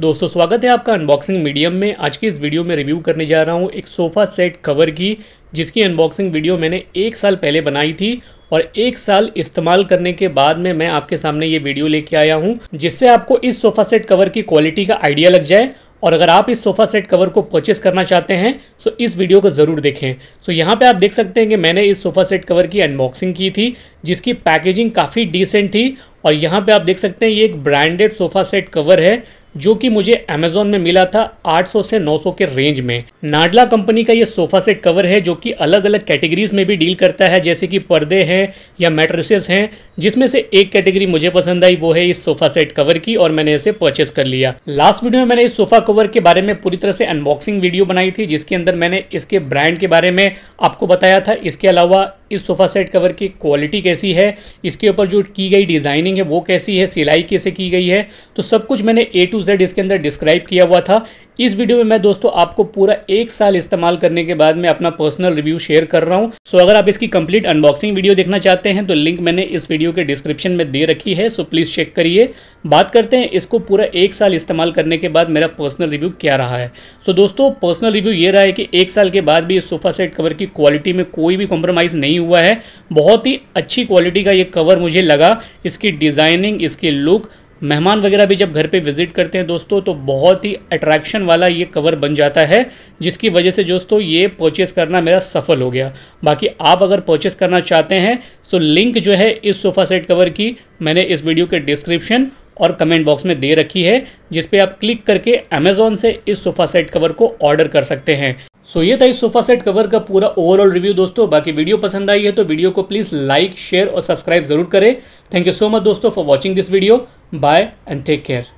दोस्तों स्वागत है आपका अनबॉक्सिंग मीडियम में आज की इस वीडियो में रिव्यू करने जा रहा हूँ एक सोफ़ा सेट कवर की जिसकी अनबॉक्सिंग वीडियो मैंने एक साल पहले बनाई थी और एक साल इस्तेमाल करने के बाद में मैं आपके सामने ये वीडियो लेके आया हूँ जिससे आपको इस सोफ़ा सेट कवर की क्वालिटी का आइडिया लग जाए और अगर आप इस सोफ़ा सेट कवर को परचेस करना चाहते हैं तो इस वीडियो को ज़रूर देखें सो तो यहाँ पे आप देख सकते हैं कि मैंने इस सोफ़ा सेट कवर की अनबॉक्सिंग की थी जिसकी पैकेजिंग काफ़ी डिसेंट थी और यहाँ पे आप देख सकते हैं ये एक ब्रांडेड सोफ़ा सेट कवर है जो कि मुझे अमेजोन में मिला था 800 से 900 के रेंज में नाडला कंपनी का ये सोफा सेट कवर है जो कि अलग अलग कैटेगरीज में भी डील करता है जैसे कि पर्दे हैं या मेट्रेसेस हैं जिसमें से एक कैटेगरी मुझे पसंद आई वो है इस सोफा सेट कवर की और मैंने इसे परचेस कर लिया लास्ट वीडियो में मैंने इस सोफा कवर के बारे में पूरी तरह से अनबॉक्सिंग वीडियो बनाई थी जिसके अंदर मैंने इसके ब्रांड के बारे में आपको बताया था इसके अलावा इस सोफ़ा सेट कवर की क्वालिटी कैसी है इसके ऊपर जो की गई डिज़ाइनिंग है वो कैसी है सिलाई कैसे की गई है तो सब कुछ मैंने ए टू जेड इसके अंदर डिस्क्राइब किया हुआ था इस वीडियो में मैं दोस्तों आपको पूरा एक साल इस्तेमाल करने के बाद मैं अपना पर्सनल रिव्यू शेयर कर रहा हूँ सो अगर आप इसकी कंप्लीट अनबॉक्सिंग वीडियो देखना चाहते हैं तो लिंक मैंने इस वीडियो के डिस्क्रिप्शन में दे रखी है सो प्लीज़ चेक करिए बात करते हैं इसको पूरा एक साल इस्तेमाल करने के बाद मेरा पर्सनल रिव्यू क्या रहा है सो दोस्तों पर्सनल रिव्यू ये रहा है कि एक साल के बाद भी इस सोफा सेट कवर की क्वालिटी में कोई भी कॉम्प्रोमाइज़ नहीं हुआ है बहुत ही अच्छी क्वालिटी का ये कवर मुझे लगा इसकी डिज़ाइनिंग इसकी लुक मेहमान वगैरह भी जब घर पे विज़िट करते हैं दोस्तों तो बहुत ही अट्रैक्शन वाला ये कवर बन जाता है जिसकी वजह से दोस्तों ये परचेस करना मेरा सफल हो गया बाकी आप अगर परचेस करना चाहते हैं तो लिंक जो है इस सोफ़ा सेट कवर की मैंने इस वीडियो के डिस्क्रिप्शन और कमेंट बॉक्स में दे रखी है जिसपे आप क्लिक करके अमेजोन से इस सोफा सेट कवर को ऑर्डर कर सकते हैं सो so, ये था इस सोफा सेट कवर का पूरा ओवरऑल रिव्यू दोस्तों बाकी वीडियो पसंद आई है तो वीडियो को प्लीज़ लाइक शेयर और सब्सक्राइब जरूर करें थैंक यू सो मच दोस्तों for watching this video bye and take care